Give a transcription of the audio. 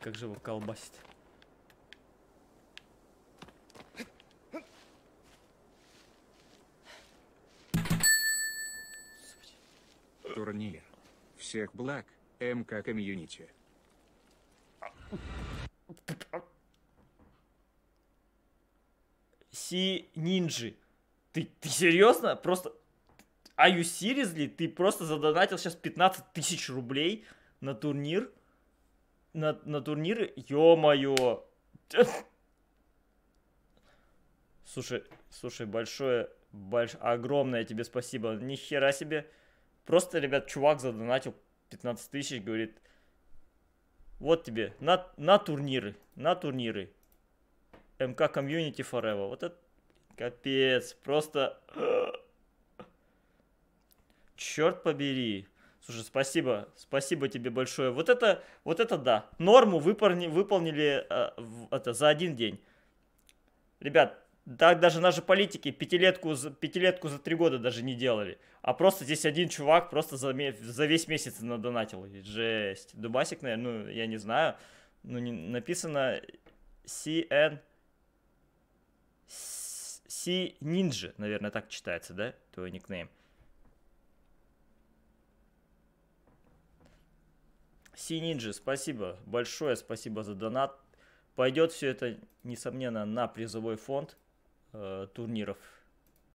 как же его колбасит. Турнир. Всех благ, МК комьюнити. Си Нинджи. Ты, ты серьезно? Просто... Are you seriously? Ты просто задонатил сейчас 15 тысяч рублей на турнир? на, на турниры? Ё-моё! Слушай, слушай, большое, больш... огромное тебе спасибо. Ни хера себе. Просто, ребят, чувак задонатил 15 тысяч, говорит, вот тебе, на, на турниры, на турниры. МК Комьюнити Forever. Вот это капец, просто... Черт побери. Слушай, спасибо, спасибо тебе большое. Вот это, вот это да. Норму выполни, выполнили э, в, это, за один день. Ребят, так даже наши политики пятилетку, за, пятилетку за три года даже не делали. А просто здесь один чувак просто за, за весь месяц надонатил. Жесть. Дубасик, наверное, ну, я не знаю. Ну, не, написано CN... си Ninja, наверное, так читается, да? Твой никнейм. Сининджи, спасибо. Большое спасибо за донат. Пойдет все это, несомненно, на призовой фонд э, турниров